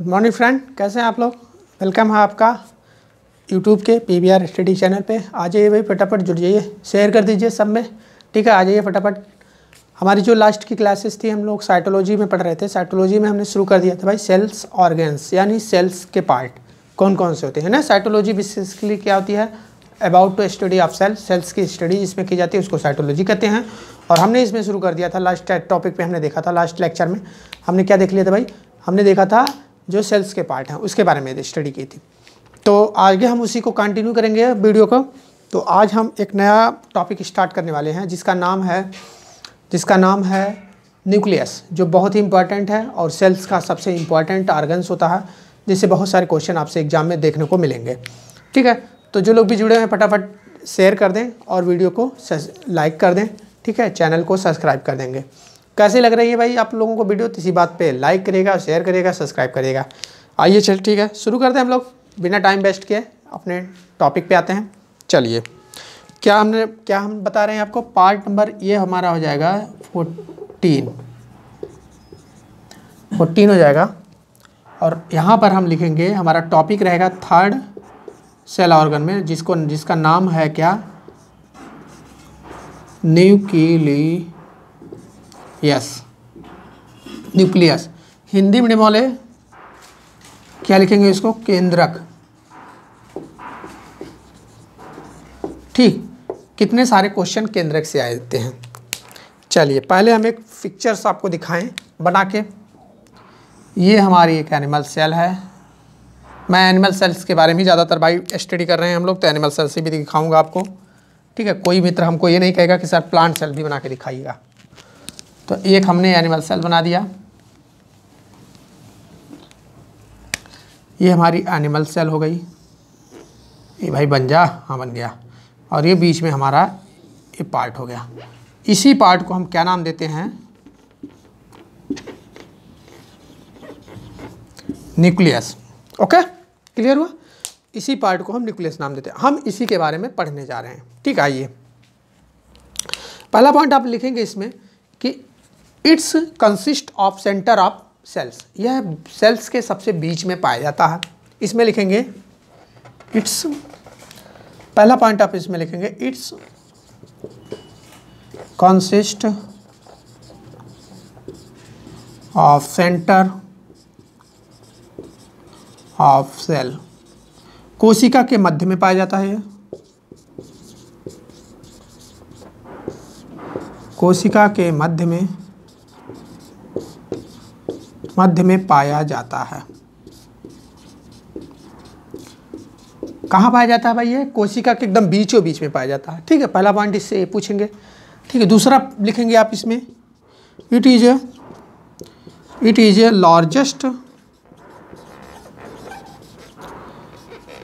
good morning friend कैसे हैं आप लोग वेलकम है आपका यूट्यूब के P B R study channel पे आ जाइए भाई फटाफट जुड़ जाइए शेयर कर दीजिए सब में ठीक है आ जाइए फटाफट हमारी जो लास्ट की क्लासेस थी हम लोग साइटोलॉजी में पढ़ रहे थे साइटोलॉजी में हमने शुरू कर दिया था भाई सेल्स ऑर्गेन्स यानी सेल्स के पार्ट कौन कौन से होते हैं ना साइटोलॉजी बेसिकली क्या होती है about to study of cells cells की स्टडी जिसमें की जाती है उसको साइटोलॉजी कहते हैं और हमने इसमें शुरू कर दिया था लास्ट टॉपिक पे हमने देखा था लास्ट लेक्चर में हमने क्या देख लिया था भाई हमने देखा था जो सेल्स के पार्ट हैं उसके बारे में स्टडी की थी तो आगे हम उसी को कंटिन्यू करेंगे वीडियो को तो आज हम एक नया टॉपिक स्टार्ट करने वाले हैं जिसका नाम है जिसका नाम है न्यूक्लियस जो बहुत ही इंपॉर्टेंट है और सेल्स का सबसे इम्पॉर्टेंट आर्गन्स होता है जिससे बहुत सारे क्वेश्चन आपसे एग्जाम में देखने को मिलेंगे ठीक है तो जो लोग भी जुड़े हैं फटाफट शेयर कर दें और वीडियो को लाइक कर दें ठीक है चैनल को सब्सक्राइब कर देंगे कैसे लग रही है भाई आप लोगों को वीडियो इसी बात पे लाइक करेगा शेयर करेगा सब्सक्राइब करेगा आइए चल ठीक है शुरू करते हैं हम लोग बिना टाइम वेस्ट किए अपने टॉपिक पे आते हैं चलिए क्या हमने क्या हम बता रहे हैं आपको पार्ट नंबर ये हमारा हो जाएगा फोर्टीन फोर्टीन हो जाएगा और यहाँ पर हम लिखेंगे हमारा टॉपिक रहेगा थर्ड सेल ऑर्गन में जिसको जिसका नाम है क्या nucleus nucleus Hindi medium वाले क्या लिखेंगे इसको केंद्रक ठीक कितने सारे क्वेश्चन केंद्रक से आए देते हैं चलिए पहले हम एक पिक्चर्स आपको दिखाएं बना के ये हमारी एक एनिमल सेल है मैं एनिमल सेल्स के बारे में ज़्यादातर भाई स्टडी कर रहे हैं हम लोग तो एनिमल सेल्स से भी दिखाऊंगा आपको ठीक है कोई मित्र हमको ये नहीं कहेगा कि सर प्लांट सेल भी बना के दिखाइएगा तो एक हमने एनिमल सेल बना दिया ये हमारी एनिमल सेल हो गई ये भाई बन जा हाँ बन गया और ये बीच में हमारा ये पार्ट हो गया इसी पार्ट को हम क्या नाम देते हैं न्यूक्लियस ओके क्लियर हुआ इसी पार्ट को हम न्यूक्लियस नाम देते हैं हम इसी के बारे में पढ़ने जा रहे हैं ठीक आइए पहला पॉइंट आप लिखेंगे इसमें it's consist of centre of cells यह सेल्स के सबसे बीच में पाया जाता है इसमें लिखेंगे इट्स पहला पॉइंट आप इसमें लिखेंगे it's consist of centre of cell कोशिका के मध्य में पाया जाता है कोशिका के मध्य में मध्य में पाया जाता है कहाँ पाया जाता है भाई ये कोशिका के एकदम बीचों बीच में पाया जाता है ठीक है पहला पॉइंट इससे पूछेंगे ठीक है दूसरा लिखेंगे आप इसमें it is it is a largest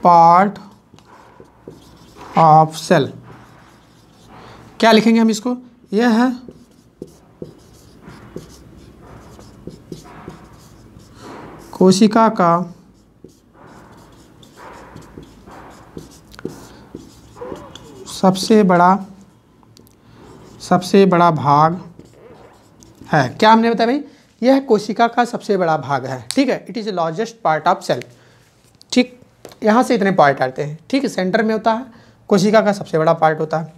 part of cell क्या लिखेंगे हम इसको यह है कोशिका का सबसे बड़ा सबसे बड़ा भाग है क्या हमने बताया भाई यह कोशिका का सबसे बड़ा भाग है ठीक है it is the largest part of cell ठीक यहाँ से इतने पार्ट आते हैं ठीक है सेंटर में होता है कोशिका का सबसे बड़ा पार्ट होता है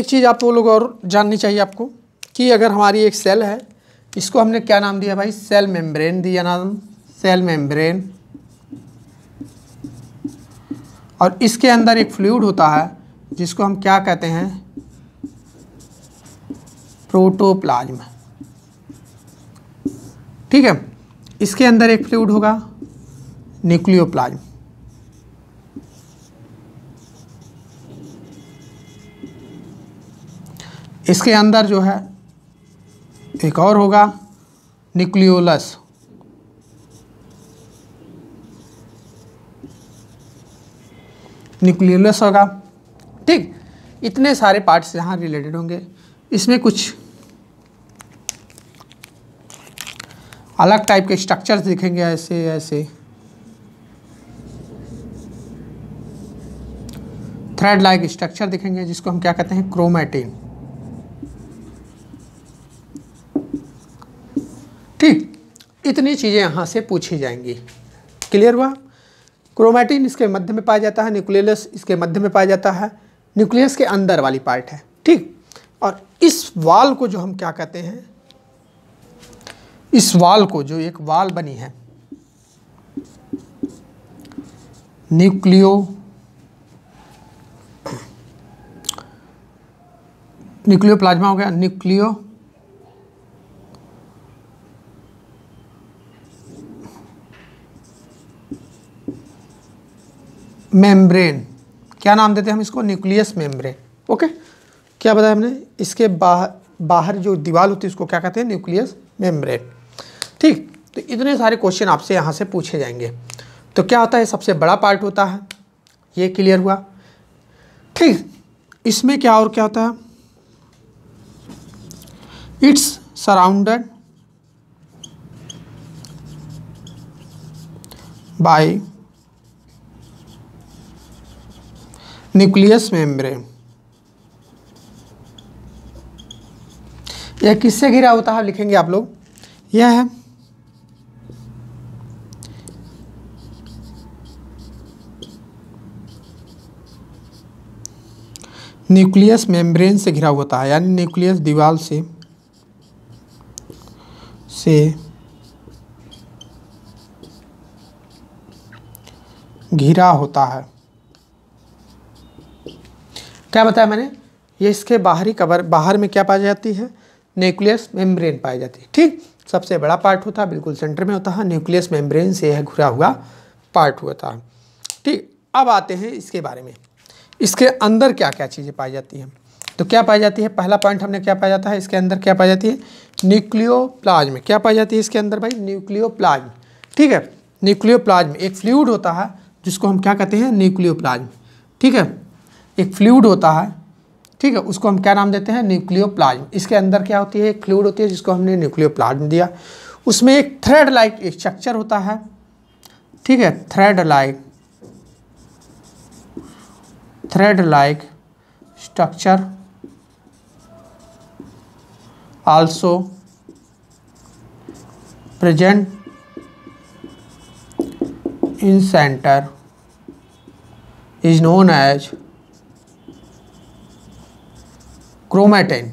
एक चीज़ आप लोग और जाननी चाहिए आपको कि अगर हमारी एक सेल है इसको हमने क्या नाम दिया भाई सेल मेम्ब्रेन दिया नाम सेल मेम्ब्रेन और इसके अंदर एक फ्लूड होता है जिसको हम क्या कहते हैं प्रोटोप्लाज्म ठीक है इसके अंदर एक फ्लूड होगा न्यूक्लियोप्लाज्म इसके अंदर जो है एक और होगा न्यूक्लियोलस न्यूक्लियोलस होगा ठीक इतने सारे पार्ट्स यहाँ रिलेटेड होंगे इसमें कुछ अलग टाइप के स्ट्रक्चर्स दिखेंगे ऐसे ऐसे थ्रेड लाइक स्ट्रक्चर दिखेंगे जिसको हम क्या कहते हैं क्रोमैटिन इतनी चीज़ें यहाँ से पूछी जाएंगी क्लियर हुआ क्रोमैटिन इसके मध्य में पाया जाता है न्यूक्लियस इसके मध्य में पाया जाता है न्यूक्लियस के अंदर वाली पार्ट है ठीक और इस वाल को जो हम क्या कहते हैं इस वाल को जो एक वाल बनी है न्यूक्लियो न्यूक्लियो प्लाज्मा हो गया न्यूक्लियो मेम्ब्रेन क्या नाम देते हैं हम इसको न्यूक्लियस मेम्ब्रेन ओके क्या बताया हमने इसके बाहर बाहर जो दीवार होती है उसको क्या कहते हैं न्यूक्लियस मेम्ब्रेन ठीक तो इतने सारे क्वेश्चन आपसे यहाँ से पूछे जाएंगे तो क्या होता है सबसे बड़ा पार्ट होता है ये क्लियर हुआ ठीक इसमें क्या और क्या होता है it's surrounded by nucleus membrane यह किससे घिरा होता है लिखेंगे आप लोग यह है न्यूक्लियस मेम्ब्रेन से घिरा होता है यानी न्यूक्लियस दीवाल से से घिरा होता है क्या बताया मैंने ये इसके बाहरी कवर बाहर में क्या पाई जाती है न्यूक्लियस मेम्ब्रेन पाई जाती है ठीक सबसे बड़ा पार्ट होता है बिल्कुल सेंटर में होता है न्यूक्लियस मेम्ब्रेन से यह घुरा हुआ पार्ट होता है ठीक अब आते हैं इसके बारे में इसके अंदर क्या क्या चीज़ें पाई जाती हैं तो क्या पाई जाती है पहला पॉइंट हमने क्या पाया जाता है इसके अंदर क्या पाई जाती है न्यूक्लियो में क्या पाई जाती है इसके अंदर भाई न्यूक्लियो ठीक है न्यूक्लियोप्लाज्म एक फ्लूड होता है जिसको हम क्या कहते हैं न्यूक्लियो ठीक है एक फ्लूड होता है ठीक है उसको हम क्या नाम देते हैं न्यूक्लियो इसके अंदर क्या होती है एक फ्लूड होती है जिसको हमने न्यूक्लियो दिया उसमें एक थ्रेड लाइक -like स्ट्रक्चर होता है ठीक है thread like thread like structure also present in centre is known as chromatin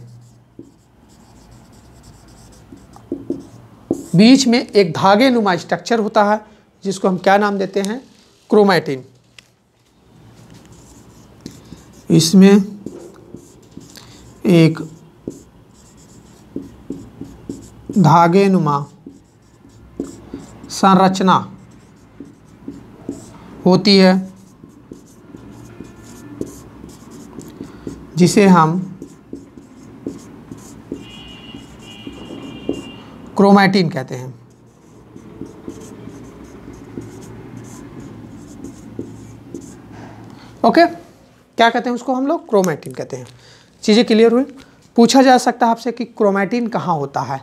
बीच में एक धागे नुमा स्ट्रक्चर होता है जिसको हम क्या नाम देते हैं क्रोमैटिन इसमें एक धागे नुमा संरचना होती है जिसे हम क्रोमैटिन कहते हैं ओके क्या कहते हैं उसको हम लोग क्रोमैटिन कहते हैं चीज़ें क्लियर हुई पूछा जा सकता है आपसे कि क्रोमैटिन कहाँ होता है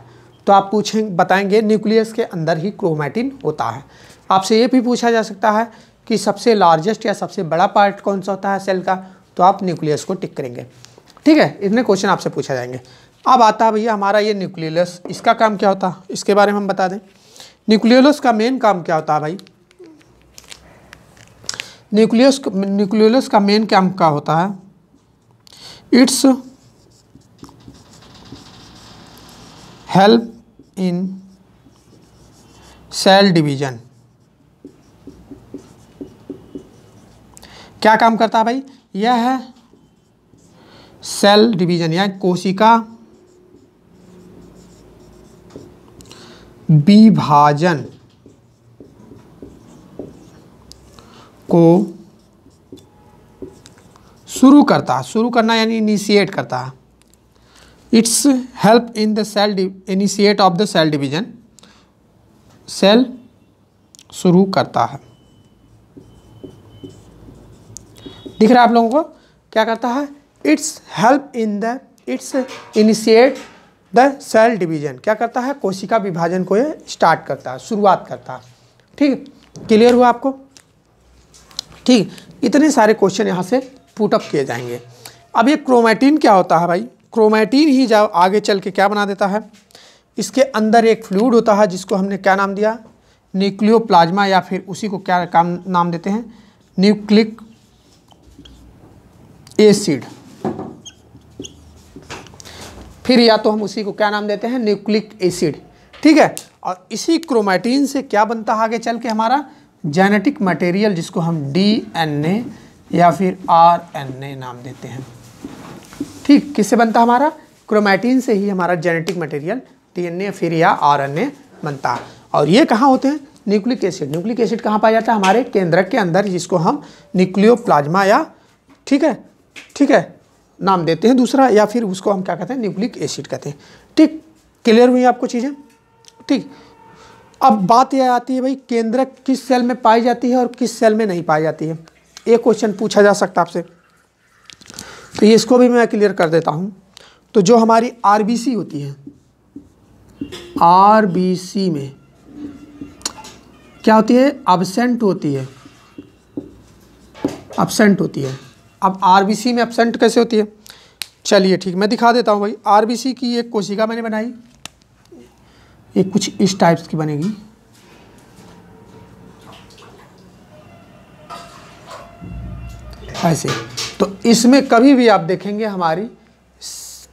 तो आप पूछें बताएंगे न्यूक्लियस के अंदर ही क्रोमैटिन होता है आपसे ये भी पूछा जा सकता है कि सबसे लार्जेस्ट या सबसे बड़ा पार्ट कौन सा होता है सेल का तो आप न्यूक्लियस को टिक करेंगे ठीक है इतने क्वेश्चन आपसे पूछा जाएंगे अब आता है भैया हमारा ये न्यूक्लियलस इसका काम क्या होता है इसके बारे में हम बता दें न्यूक्लियोलस का मेन काम क्या होता है भाई न्यूक्लियस न्यूक्लियोलस का मेन काम क्या होता है it's help in cell division क्या काम करता है भाई यह है सेल डिवीजन यानी कोशिका विभाजन को शुरू करता शुरू करना यानी इनिशिएट करता it's help in the cell initiate of the cell division cell शुरू करता है दिख रहा है आप लोगों को क्या करता है it's help in the it's initiate the cell division क्या करता है कोशिका विभाजन को ये स्टार्ट करता है शुरुआत करता है ठीक क्लियर हुआ आपको ठीक इतने सारे क्वेश्चन यहाँ से पुटअप किए जाएंगे अब ये क्रोमैटिन क्या होता है भाई क्रोमैटिन ही जब आगे चल के क्या बना देता है इसके अंदर एक फ्लूड होता है जिसको हमने क्या नाम दिया प्लाज्मा या फिर उसी को क्या काम नाम देते हैं न्यूक्लिक एसिड फिर या तो हम उसी को क्या नाम देते हैं न्यूक्लिक एसिड ठीक है और इसी क्रोमैटीन से क्या बनता है आगे चल के हमारा जेनेटिक मटेरियल जिसको हम डी या फिर आर नाम देते हैं ठीक किससे बनता हमारा क्रोमैटीन से ही हमारा जेनेटिक मटेरियल डीएनए फिर या आरएनए बनता है और ये कहाँ होते हैं न्यूक्लिक एसिड न्यूक्लिक एसिड कहाँ पाया जाता है हमारे केंद्रक के अंदर जिसको हम न्यूक्लियोप्लाज्मा या ठीक है ठीक है नाम देते हैं दूसरा या फिर उसको हम क्या कहते हैं न्यूक्लिक एसिड कहते हैं ठीक क्लियर हुई आपको चीज़ें ठीक अब बात यह आती है भाई केंद्रक किस सेल में पाई जाती है और किस सेल में नहीं पाई जाती है ये क्वेश्चन पूछा जा सकता आपसे तो ये इसको भी मैं क्लियर कर देता हूँ तो जो हमारी आर होती है आर में क्या होती है अबसेंट होती है अबसेंट होती है अब सी में एबसेंट कैसे होती है चलिए ठीक मैं दिखा देता हूँ भाई सी की एक कोशिका मैंने बनाई ये कुछ इस टाइप्स की बनेगी ऐसे तो इसमें कभी भी आप देखेंगे हमारी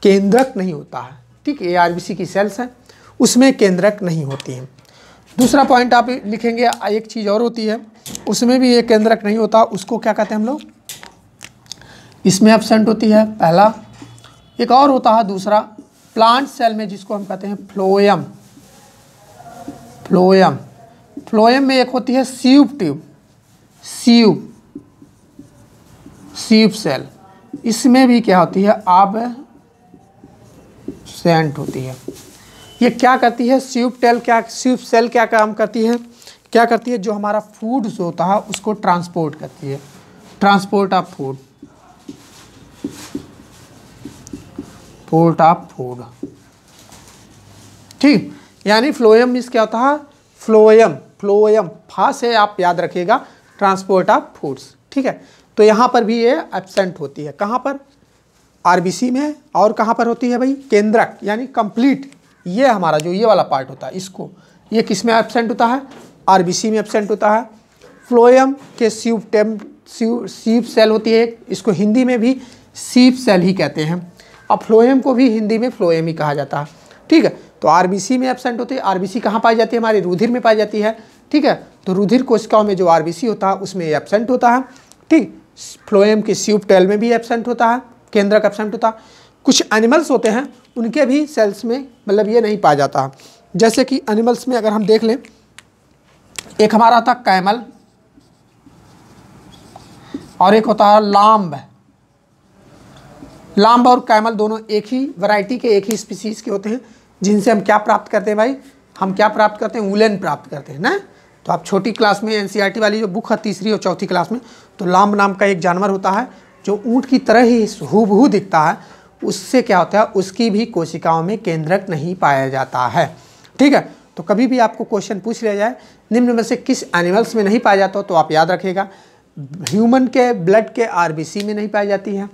केंद्रक नहीं होता है ठीक ये आर की सेल्स हैं उसमें केंद्रक नहीं होती हैं दूसरा पॉइंट आप लिखेंगे एक चीज़ और होती है उसमें भी ये केंद्रक नहीं होता उसको क्या कहते हैं हम लोग इसमें एबसेंट होती है पहला एक और होता है दूसरा प्लांट सेल में जिसको हम कहते हैं फ्लोएम फ्लोएम फ्लोएम में एक होती है सीव ट्यूब सीव सीव सेल इसमें भी क्या होती है आब सेंट होती है ये क्या करती है सीव टेल क्या सीव सेल क्या काम करती है क्या करती है जो हमारा फूड होता है उसको ट्रांसपोर्ट करती है transport of food port of food ठीक यानी फ्लोएम मीन्स क्या होता है फ्लोएम फ्लोएम फास से आप याद रखिएगा ट्रांसपोर्ट ऑफ फूड्स ठीक है तो यहाँ पर भी ये एबसेंट होती है कहाँ पर आरबीसी में और कहाँ पर होती है भाई केंद्रक यानी कंप्लीट ये हमारा जो ये वाला पार्ट होता है इसको ये किस में एबसेंट होता है आरबीसी में एबसेंट होता है फ्लोएम के सीव टेम सीव सीप सेल होती है इसको हिंदी में भी सीप सेल ही कहते हैं अब फ्लोएम को भी हिंदी में फ्लोएम ही कहा जाता है ठीक है तो आरबीसी में एबसेंट होते बी आरबीसी कहाँ पाई जाती है हमारे रुधिर में पाई जाती है ठीक है तो रुधिर कोशिकाओं में जो आरबीसी होता है उसमें एबसेंट होता है ठीक फ्लोएम के स्यूब टेल में भी एबसेंट होता है केंद्रक एबसेंट होता है कुछ एनिमल्स होते हैं उनके भी सेल्स में मतलब ये नहीं पाया जाता जैसे कि एनिमल्स में अगर हम देख लें एक हमारा होता कैमल और एक होता है लाम्ब लाम्ब और कैमल दोनों एक ही वैरायटी के एक ही स्पीसीज़ के होते हैं जिनसे हम क्या प्राप्त करते हैं भाई हम क्या प्राप्त करते हैं वुलन प्राप्त करते हैं ना तो आप छोटी क्लास में एन e वाली जो बुक है तीसरी और चौथी क्लास में तो लाम्ब नाम का एक जानवर होता है जो ऊँट की तरह ही हूबहू दिखता है उससे क्या होता है उसकी भी कोशिकाओं में केंद्रक नहीं पाया जाता है ठीक है तो कभी भी आपको क्वेश्चन पूछ लिया जाए निम्न में से किस एनिमल्स में नहीं पाया जाता हो तो आप याद रखिएगा ह्यूमन के ब्लड के आरबीसी में नहीं पाई जाती है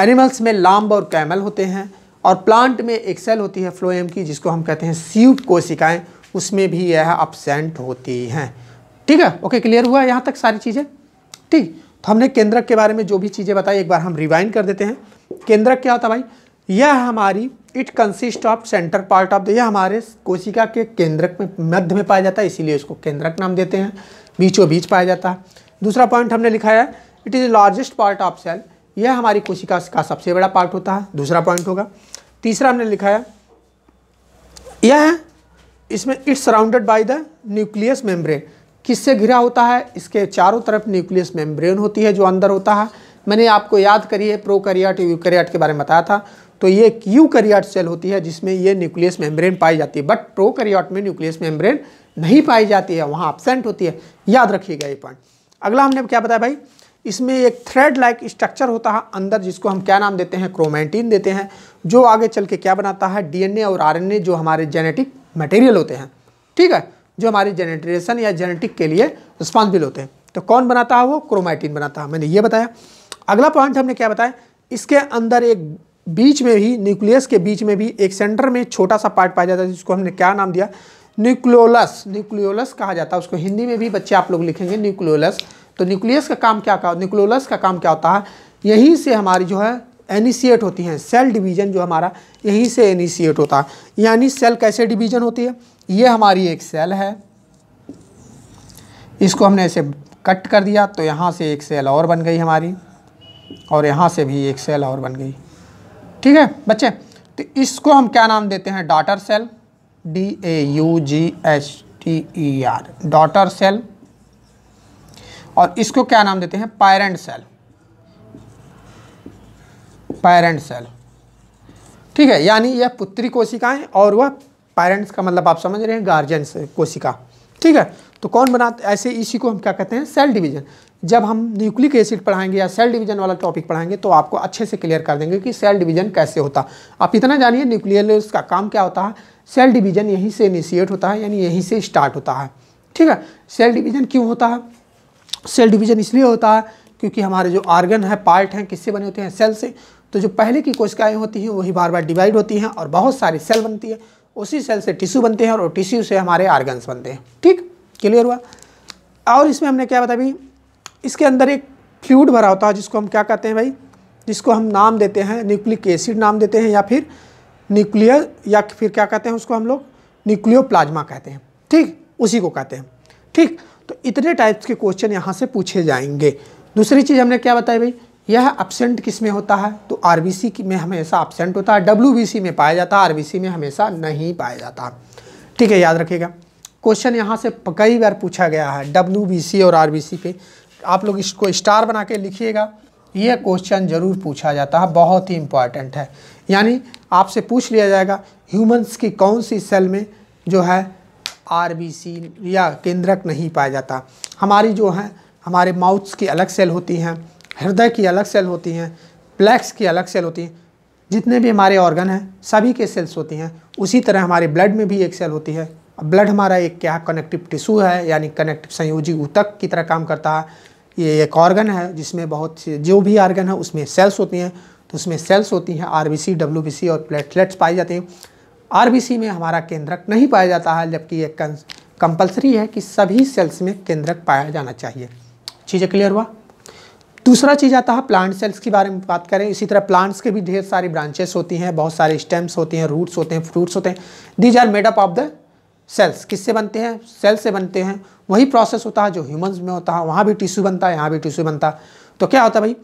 एनिमल्स में लाम्ब और कैमल होते हैं और प्लांट में एक सेल होती है फ्लोएम की जिसको हम कहते हैं सीव कोशिकाएँ उसमें भी यह अपसेंट होती हैं ठीक है ओके क्लियर हुआ यहाँ तक सारी चीज़ें ठीक तो हमने केंद्रक के बारे में जो भी चीज़ें बताई एक बार हम रिवाइंड कर देते हैं केंद्रक क्या होता भाई यह हमारी it consist of centre part of the यह हमारे कोशिका के केंद्रक में मध्य में पाया जाता है इसीलिए इसको केंद्रक नाम देते हैं बीचों बीच पाया जाता है दूसरा पॉइंट हमने लिखा है it is largest part of cell यह हमारी कोशिका का सबसे बड़ा पार्ट होता है दूसरा पॉइंट होगा तीसरा हमने लिखा है यह है इसमें it's surrounded by the nucleus membrane किससे घिरा होता है इसके चारों तरफ न्यूक्लियस मेम्ब्रेन होती है जो अंदर होता है मैंने आपको याद करिए यू करियाट के बारे में बताया था तो ये एक करियाट सेल होती है जिसमें ये न्यूक्लियस मेम्ब्रेन पाई जाती है बट करियाट में न्यूक्लियस मेम्ब्रेन नहीं पाई जाती है वहाँ एबसेंट होती है याद रखिएगा ये पॉइंट अगला हमने क्या बताया भाई इसमें एक थ्रेड लाइक स्ट्रक्चर होता है अंदर जिसको हम क्या नाम देते हैं क्रोमेंटीन देते हैं जो आगे चल के क्या बनाता है डीएनए और आरएनए जो हमारे जेनेटिक मटेरियल होते हैं ठीक है जो हमारे जेनेटेशन या जेनेटिक के लिए रिस्पॉन्सिबल होते हैं तो कौन बनाता है वो क्रोमैटीन बनाता है मैंने ये बताया अगला पॉइंट हमने क्या बताया इसके अंदर एक बीच में भी न्यूक्लियस के बीच में भी एक सेंटर में छोटा सा पार्ट पाया जाता है जिसको हमने क्या नाम दिया न्यूक्लियोलस न्यूक्लियोलस कहा जाता है उसको हिंदी में भी बच्चे आप लोग लिखेंगे न्यूक्लियोलस तो न्यूक्लियस का काम क्या का न्यूक्लोलस का काम क्या होता है यहीं से हमारी जो है एनिशिएट होती हैं सेल डिवीजन जो हमारा यहीं से इनिशिएट होता है यानी सेल कैसे डिवीजन होती है ये हमारी एक सेल है इसको हमने ऐसे कट कर दिया तो यहाँ से एक सेल और बन गई हमारी और यहाँ से भी एक सेल और बन गई ठीक है बच्चे तो इसको हम क्या नाम देते हैं daughter cell D A U G H T E R daughter cell और इसको क्या नाम देते हैं पायरेंट सेल पायरेंट सेल ठीक है यानी यह पुत्री कोशिकाएं और वह पेरेंट्स का मतलब आप समझ रहे हैं गार्जियन कोशिका ठीक है तो कौन बनाते ऐसे इसी को हम क्या कहते हैं सेल डिवीजन जब हम न्यूक्लिक एसिड पढ़ाएंगे या सेल डिवीजन वाला टॉपिक पढ़ाएंगे तो आपको अच्छे से क्लियर कर देंगे कि सेल डिवीजन कैसे होता आप इतना जानिए न्यूक्लियस का काम क्या होता है सेल डिवीजन यहीं से इनिशिएट होता है यानी यहीं से स्टार्ट होता है ठीक है सेल डिवीजन क्यों होता है सेल डिवीजन इसलिए होता है क्योंकि हमारे जो आर्गन है पार्ट हैं किससे बने होते हैं सेल से तो जो पहले की कोशिकाएं होती हैं वही बार बार डिवाइड होती हैं और बहुत सारी सेल बनती है उसी सेल से टिश्यू बनते हैं और टिश्यू से हमारे आर्गन्स बनते हैं ठीक क्लियर हुआ और इसमें हमने क्या बताया भाई इसके अंदर एक फ्लूड भरा होता है जिसको हम क्या कहते हैं भाई जिसको हम नाम देते हैं न्यूक्लिक एसिड नाम देते हैं या फिर न्यूक्लियर या फिर क्या कहते हैं उसको हम लोग न्यूक्लियो प्लाज्मा कहते हैं ठीक उसी को कहते हैं ठीक तो इतने टाइप्स के क्वेश्चन यहाँ से पूछे जाएंगे दूसरी चीज़ हमने क्या बताई भाई यह अपसेंट किस में होता है तो आर में हमेशा अपसेंट होता है डब्ल्यू में पाया जाता है आर में हमेशा नहीं पाया जाता ठीक है याद रखिएगा क्वेश्चन यहाँ से कई बार पूछा गया है डब्ल्यू और आर पे आप लोग इसको स्टार बना के लिखिएगा यह क्वेश्चन ज़रूर पूछा जाता है बहुत ही इम्पॉर्टेंट है यानी आपसे पूछ लिया जाएगा ह्यूमन्स की कौन सी सेल में जो है सी या केंद्रक नहीं पाया जाता हमारी जो हैं हमारे माउथ्स की अलग सेल होती हैं हृदय की अलग सेल होती हैं प्लेक्स की अलग सेल होती हैं जितने भी हमारे ऑर्गन हैं सभी के सेल्स होती हैं उसी तरह हमारे ब्लड में भी एक सेल होती है ब्लड हमारा एक क्या कनेक्टिव टिश्यू है यानी कनेक्टिव संयोजी ऊतक की तरह काम करता है ये एक ऑर्गन है जिसमें बहुत सी जो भी ऑर्गन है उसमें सेल्स होती हैं तो उसमें सेल्स होती हैं आर बी और प्लेटलेट्स पाई जाती हैं आरबीसी में हमारा केंद्रक नहीं पाया जाता है जबकि ये कंपलसरी है कि सभी सेल्स में केंद्रक पाया जाना चाहिए चीज़ें क्लियर हुआ दूसरा चीज़ आता है प्लांट सेल्स के बारे में बात करें इसी तरह प्लांट्स के भी ढेर सारी ब्रांचेस होती हैं बहुत सारे स्टेम्स होते हैं रूट्स होते हैं फ्रूट्स होते हैं these are made up of the cells किससे बनते हैं सेल्स से बनते हैं वही प्रोसेस होता है जो ह्यूमंस में होता है वहाँ भी टिश्यू बनता है यहाँ भी टिश्यू बनता है तो क्या होता है भाई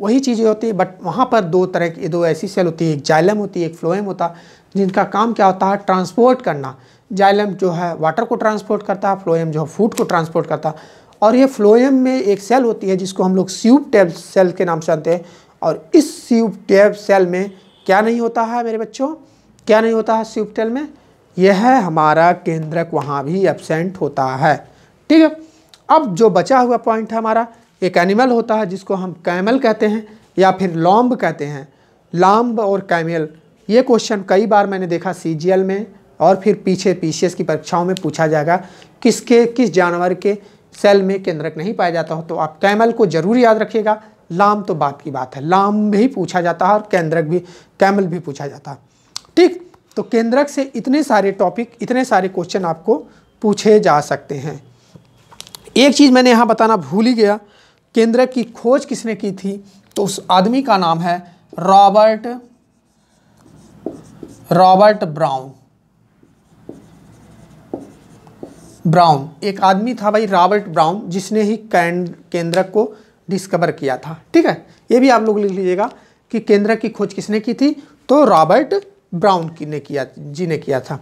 वही चीज़ें होती है बट वहाँ पर दो तरह की दो ऐसी सेल होती है एक जाइलम होती है एक फ्लोएम होता जिनका काम क्या होता है ट्रांसपोर्ट करना जाइलम जो है वाटर को ट्रांसपोर्ट करता है फ्लोएम जो है फूड को ट्रांसपोर्ट करता है और ये फ्लोएम में एक सेल होती है जिसको हम लोग स्यूब टैब सेल के नाम से जानते हैं और इस स्यूब टैब सेल में क्या नहीं होता है मेरे बच्चों क्या नहीं होता है स्यूब टेल में यह हमारा केंद्रक वहाँ भी एबसेंट होता है ठीक है अब जो बचा हुआ पॉइंट है हमारा एक एनिमल होता है जिसको हम कैमल कहते हैं या फिर लॉम्ब कहते हैं लाम्ब और कैमल ये क्वेश्चन कई बार मैंने देखा सी में और फिर पीछे पीसीएस की परीक्षाओं में पूछा जाएगा किसके किस जानवर के सेल में केंद्रक नहीं पाया जाता हो तो आप कैमल को जरूर याद रखिएगा लाम तो बात की बात है लाम भी पूछा जाता है और केंद्रक भी कैमल भी पूछा जाता है ठीक तो केंद्रक से इतने सारे टॉपिक इतने सारे क्वेश्चन आपको पूछे जा सकते हैं एक चीज़ मैंने यहाँ बताना भूल ही गया केंद्र की खोज किसने की थी तो उस आदमी का नाम है रॉबर्ट रॉबर्ट ब्राउन ब्राउन एक आदमी था भाई रॉबर्ट ब्राउन जिसने ही केंद्रक को डिस्कवर किया था ठीक है ये भी आप लोग लिख लीजिएगा कि केंद्रक की खोज किसने की थी तो रॉबर्ट ब्राउन की ने किया जी ने किया था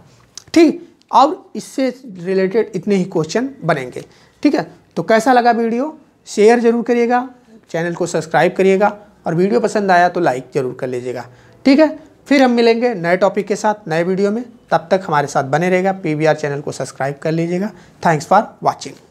ठीक और इससे रिलेटेड इतने ही क्वेश्चन बनेंगे ठीक है तो कैसा लगा वीडियो शेयर जरूर करिएगा चैनल को सब्सक्राइब करिएगा और वीडियो पसंद आया तो लाइक जरूर कर लीजिएगा ठीक है फिर हम मिलेंगे नए टॉपिक के साथ नए वीडियो में तब तक हमारे साथ बने रहेगा पी चैनल को सब्सक्राइब कर लीजिएगा थैंक्स फॉर वॉचिंग